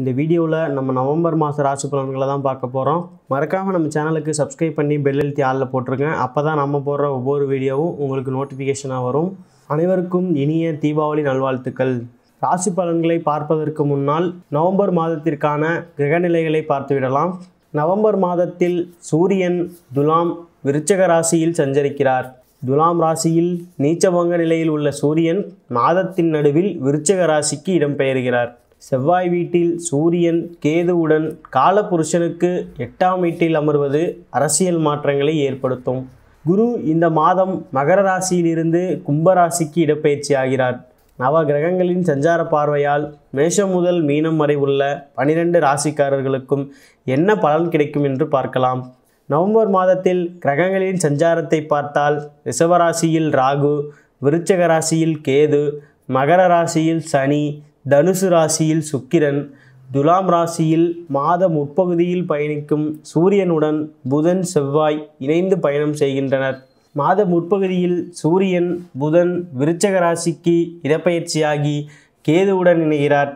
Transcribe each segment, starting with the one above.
இந்த வீடியோவில் நம்ம நவம்பர் மாத ராசி பலன்களை தான் பார்க்க போகிறோம் மறக்காமல் நம்ம சேனலுக்கு சப்ஸ்கிரைப் பண்ணி பெல் எழுத்தி ஆளில் போட்டிருங்க அப்போ தான் நம்ம போடுற ஒவ்வொரு வீடியோவும் உங்களுக்கு நோட்டிஃபிகேஷனாக வரும் அனைவருக்கும் இனிய தீபாவளி நல்வாழ்த்துக்கள் ராசி பலன்களை பார்ப்பதற்கு முன்னால் நவம்பர் மாதத்திற்கான கிரகநிலைகளை பார்த்துவிடலாம் நவம்பர் மாதத்தில் சூரியன் துலாம் விருச்சக ராசியில் சஞ்சரிக்கிறார் துலாம் ராசியில் நீச்சபங்க நிலையில் உள்ள சூரியன் மாதத்தின் நடுவில் விருச்சக ராசிக்கு இடம்பெயர்கிறார் செவ்வாய் வீட்டில் சூரியன் கேதுவுடன் காலபுருஷனுக்கு எட்டாம் வீட்டில் அமர்வது அரசியல் மாற்றங்களை ஏற்படுத்தும் குரு இந்த மாதம் மகர ராசியிலிருந்து கும்பராசிக்கு இடப்பெயர்ச்சி ஆகிறார் நவ கிரகங்களின் சஞ்சார பார்வையால் மேஷம் முதல் மீனம் வரை உள்ள பனிரெண்டு ராசிக்காரர்களுக்கும் என்ன பலன் கிடைக்கும் என்று பார்க்கலாம் நவம்பர் மாதத்தில் கிரகங்களின் சஞ்சாரத்தை பார்த்தால் ரிஷவராசியில் ராகு விருச்சக ராசியில் கேது மகர ராசியில் சனி தனுசு ராசியில் சுக்கிரன் துலாம் ராசியில் மாத முற்பகுதியில் பயணிக்கும் சூரியனுடன் புதன் செவ்வாய் இணைந்து பயணம் செய்கின்றனர் மாத முற்பகுதியில் சூரியன் புதன் விருச்சக ராசிக்கு இடப்பெயர்ச்சியாகி கேதுவுடன் இணைகிறார்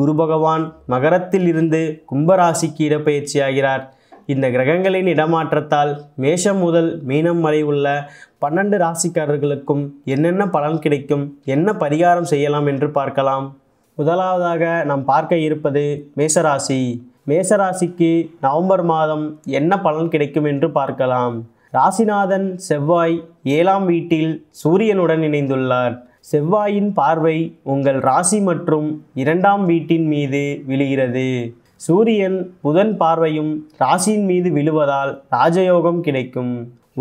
குரு பகவான் மகரத்தில் இருந்து கும்பராசிக்கு இடப்பெயர்ச்சியாகிறார் இந்த கிரகங்களின் இடமாற்றத்தால் மேஷம் முதல் மீனம் வரை உள்ள பன்னெண்டு ராசிக்காரர்களுக்கும் என்னென்ன பலன் கிடைக்கும் என்ன பரிகாரம் செய்யலாம் என்று பார்க்கலாம் முதலாவதாக நாம் பார்க்க இருப்பது மேசராசி மேசராசிக்கு நவம்பர் மாதம் என்ன பலன் கிடைக்கும் என்று பார்க்கலாம் ராசிநாதன் செவ்வாய் ஏழாம் வீட்டில் சூரியனுடன் இணைந்துள்ளார் செவ்வாயின் பார்வை உங்கள் ராசி மற்றும் இரண்டாம் வீட்டின் மீது விழுகிறது சூரியன் புதன் பார்வையும் ராசியின் மீது விழுவதால் ராஜயோகம் கிடைக்கும்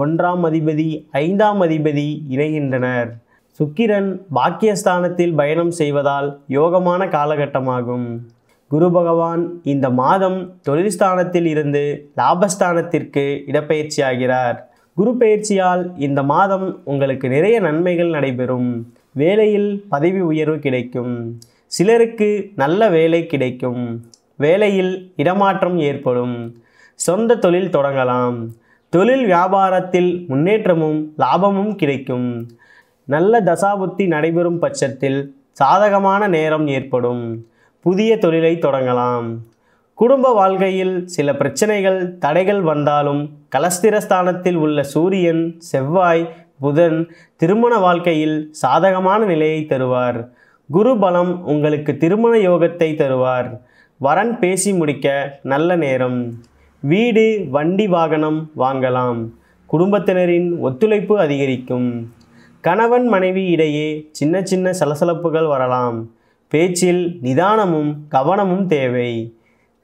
ஒன்றாம் அதிபதி ஐந்தாம் அதிபதி இணைகின்றனர் சுக்கிரன் பாக்கியஸ்தானத்தில் பயணம் செய்வதால் யோகமான காலகட்டமாகும் குரு பகவான் இந்த மாதம் தொழில் ஸ்தானத்தில் இருந்து லாபஸ்தானத்திற்கு இடப்பெயர்ச்சியாகிறார் குரு பயிற்சியால் இந்த மாதம் உங்களுக்கு நிறைய நன்மைகள் நடைபெறும் வேலையில் பதவி உயர்வு கிடைக்கும் சிலருக்கு நல்ல வேலை கிடைக்கும் வேலையில் இடமாற்றம் ஏற்படும் சொந்த தொழில் தொடங்கலாம் தொழில் வியாபாரத்தில் முன்னேற்றமும் லாபமும் கிடைக்கும் நல்ல தசாபுத்தி நடைபெறும் பட்சத்தில் சாதகமான நேரம் ஏற்படும் புதிய தொழிலை தொடங்கலாம் குடும்ப வாழ்க்கையில் சில பிரச்சனைகள் தடைகள் வந்தாலும் கலஸ்திரஸ்தானத்தில் உள்ள சூரியன் செவ்வாய் புதன் திருமண வாழ்க்கையில் சாதகமான நிலையை தருவார் குரு பலம் உங்களுக்கு திருமண யோகத்தை தருவார் வரன் பேசி முடிக்க நல்ல நேரம் வீடு வண்டி வாகனம் வாங்கலாம் குடும்பத்தினரின் ஒத்துழைப்பு அதிகரிக்கும் கணவன் மனைவி இடையே சின்ன சின்ன சலசலப்புகள் வரலாம் பேச்சில் நிதானமும் கவனமும் தேவை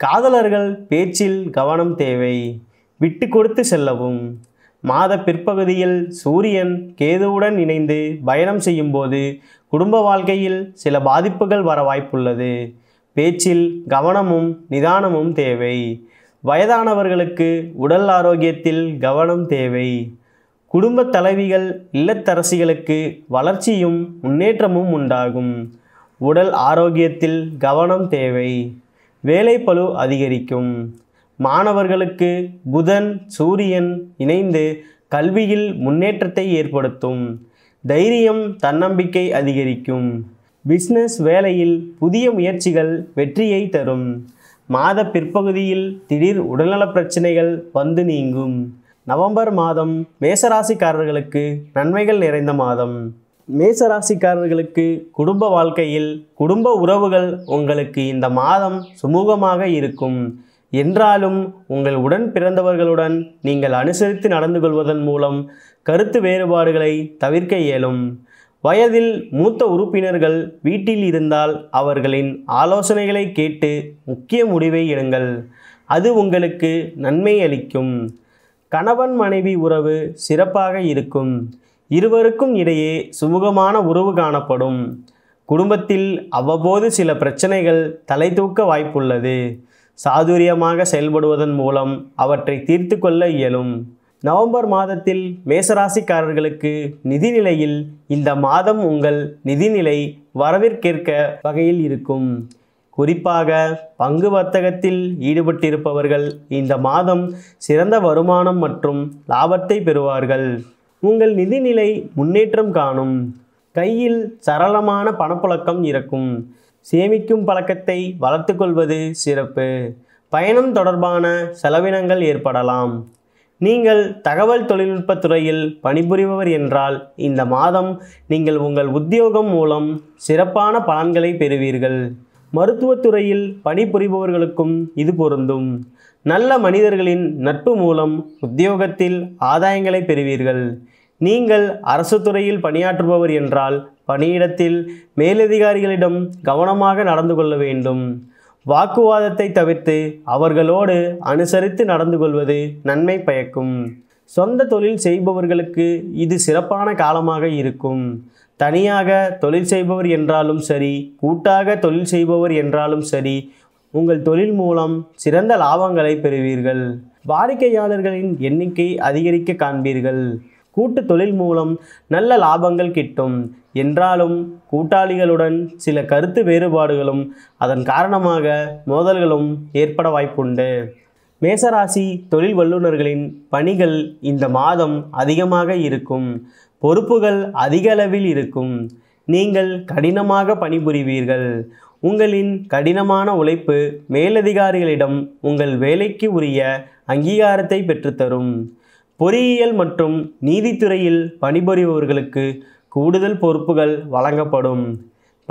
காதலர்கள் பேச்சில் கவனம் தேவை விட்டு கொடுத்து செல்லவும் மாத பிற்பகுதியில் சூரியன் கேதுவுடன் இணைந்து பயணம் செய்யும்போது குடும்ப வாழ்க்கையில் சில பாதிப்புகள் வர வாய்ப்புள்ளது பேச்சில் கவனமும் நிதானமும் தேவை வயதானவர்களுக்கு உடல் ஆரோக்கியத்தில் கவனம் தேவை குடும்ப தலைவிகள் இல்லத்தரசிகளுக்கு வளர்ச்சியும் முன்னேற்றமும் உண்டாகும் உடல் ஆரோக்கியத்தில் கவனம் தேவை வேலை பளு அதிகரிக்கும் மாணவர்களுக்கு புதன் சூரியன் இணைந்து கல்வியில் முன்னேற்றத்தை ஏற்படுத்தும் தைரியம் தன்னம்பிக்கை அதிகரிக்கும் பிஸ்னஸ் வேலையில் புதிய முயற்சிகள் வெற்றியை தரும் மாத பிற்பகுதியில் திடீர் உடல்நலப் பிரச்சனைகள் வந்து நீங்கும் நவம்பர் மாதம் மேசராசிக்காரர்களுக்கு நன்மைகள் நிறைந்த மாதம் மேசராசிக்காரர்களுக்கு குடும்ப வாழ்க்கையில் குடும்ப உறவுகள் உங்களுக்கு இந்த மாதம் சுமூகமாக இருக்கும் என்றாலும் உங்கள் உடன் பிறந்தவர்களுடன் நீங்கள் அனுசரித்து நடந்து கொள்வதன் மூலம் கருத்து வேறுபாடுகளை தவிர்க்க இயலும் வயதில் மூத்த உறுப்பினர்கள் வீட்டில் இருந்தால் அவர்களின் ஆலோசனைகளை கேட்டு முக்கிய முடிவை எடுங்கள் அது உங்களுக்கு நன்மை அளிக்கும் கணவன் மனைவி உறவு சிறப்பாக இருக்கும் இருவருக்கும் இடையே சுமூகமான உறவு காணப்படும் குடும்பத்தில் அவ்வப்போது சில பிரச்சனைகள் தலை தூக்க வாய்ப்புள்ளது சாதுரியமாக செயல்படுவதன் மூலம் அவற்றை தீர்த்து கொள்ள இயலும் நவம்பர் மாதத்தில் மேசராசிக்காரர்களுக்கு நிதிநிலையில் இந்த மாதம் உங்கள் நிதிநிலை வரவிற்கேற்க வகையில் இருக்கும் குறிப்பாக பங்கு வர்த்தகத்தில் ஈடுபட்டிருப்பவர்கள் இந்த மாதம் சிறந்த வருமானம் மற்றும் லாபத்தை பெறுவார்கள் உங்கள் நிதிநிலை முன்னேற்றம் காணும் கையில் சரளமான பணப்புழக்கம் இருக்கும் சேமிக்கும் பழக்கத்தை வளர்த்து கொள்வது சிறப்பு பயணம் தொடர்பான செலவினங்கள் ஏற்படலாம் நீங்கள் தகவல் தொழில்நுட்ப துறையில் பணிபுரிபவர் என்றால் இந்த மாதம் நீங்கள் உங்கள் உத்தியோகம் மூலம் சிறப்பான பலன்களை பெறுவீர்கள் மருத்துவத்துறையில் பணிபுரிபவர்களுக்கும் இது பொருந்தும் நல்ல மனிதர்களின் நட்பு மூலம் உத்தியோகத்தில் ஆதாயங்களை பெறுவீர்கள் நீங்கள் அரசு துறையில் பணியாற்றுபவர் என்றால் பணியிடத்தில் மேலதிகாரிகளிடம் கவனமாக நடந்து கொள்ள வேண்டும் வாக்குவாதத்தை தவிர்த்து அவர்களோடு அனுசரித்து நடந்து கொள்வது நன்மை பயக்கும் சொந்த தொழில் செய்பவர்களுக்கு இது சிறப்பான காலமாக இருக்கும் தனியாக தொழில் செய்பவர் என்றாலும் சரி கூட்டாக தொழில் செய்பவர் என்றாலும் சரி உங்கள் தொழில் மூலம் சிறந்த லாபங்களை பெறுவீர்கள் வாடிக்கையாளர்களின் எண்ணிக்கை அதிகரிக்க காண்பீர்கள் கூட்டு தொழில் மூலம் நல்ல லாபங்கள் கிட்டும் என்றாலும் கூட்டாளிகளுடன் சில கருத்து வேறுபாடுகளும் அதன் காரணமாக மோதல்களும் ஏற்பட வாய்ப்புண்டு மேசராசி தொழில் வல்லுநர்களின் பணிகள் இந்த மாதம் அதிகமாக இருக்கும் பொறுப்புகள் அதிக அளவில் இருக்கும் நீங்கள் கடினமாக பணிபுரிவீர்கள் உங்களின் கடினமான உழைப்பு மேலதிகாரிகளிடம் உங்கள் வேலைக்கு உரிய அங்கீகாரத்தை பெற்றுத்தரும் பொறியியல் மற்றும் நீதித்துறையில் பணிபுரிபவர்களுக்கு கூடுதல் பொறுப்புகள் வழங்கப்படும்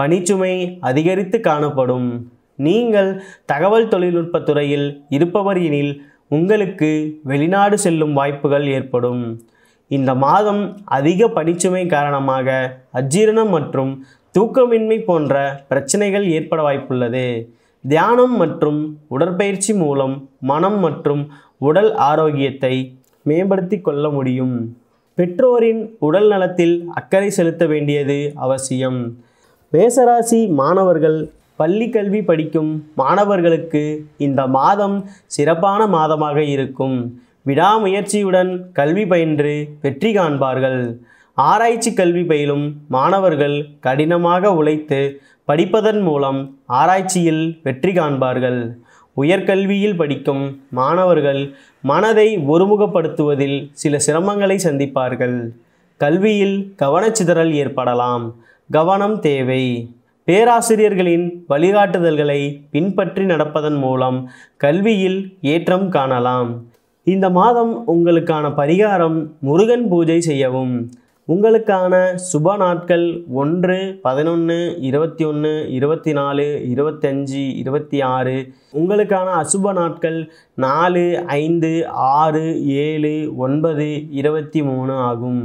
பணிச்சுமை அதிகரித்து காணப்படும் நீங்கள் தகவல் தொழில்நுட்ப துறையில் இருப்பவர் எனில் உங்களுக்கு வெளிநாடு செல்லும் வாய்ப்புகள் ஏற்படும் இந்த மாதம் அதிக பனிச்சுமை காரணமாக அஜீரணம் மற்றும் தூக்கமின்மை போன்ற பிரச்சனைகள் ஏற்பட வாய்ப்புள்ளது தியானம் மற்றும் உடற்பயிற்சி மூலம் மனம் மற்றும் உடல் ஆரோக்கியத்தை மேம்படுத்தி கொள்ள முடியும் பெற்றோரின் உடல் நலத்தில் அக்கறை செலுத்த வேண்டியது அவசியம் மேசராசி மாணவர்கள் பள்ளி கல்வி படிக்கும் மாணவர்களுக்கு இந்த மாதம் சிறப்பான மாதமாக இருக்கும் விடாமுயற்சியுடன் கல்வி பயின்று வெற்றி காண்பார்கள் ஆராய்ச்சி கல்வி பயிலும் மாணவர்கள் கடினமாக உழைத்து படிப்பதன் மூலம் ஆராய்ச்சியில் வெற்றி காண்பார்கள் உயர்கல்வியில் படிக்கும் மாணவர்கள் மனதை ஒருமுகப்படுத்துவதில் சில சிரமங்களை சந்திப்பார்கள் கல்வியில் கவனச்சிதறல் ஏற்படலாம் கவனம் தேவை பேராசிரியர்களின் வழிகாட்டுதல்களை பின்பற்றி நடப்பதன் மூலம் கல்வியில் ஏற்றம் காணலாம் இந்த மாதம் உங்களுக்கான பரிகாரம் முருகன் பூஜை செய்யவும் உங்களுக்கான சுப நாட்கள் ஒன்று பதினொன்று இருபத்தி ஒன்று இருபத்தி நாலு இருபத்தஞ்சி இருபத்தி ஆறு உங்களுக்கான அசுப நாட்கள் நாலு ஐந்து ஆறு ஏழு ஒன்பது இருபத்தி மூணு ஆகும்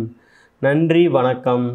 நன்றி வணக்கம்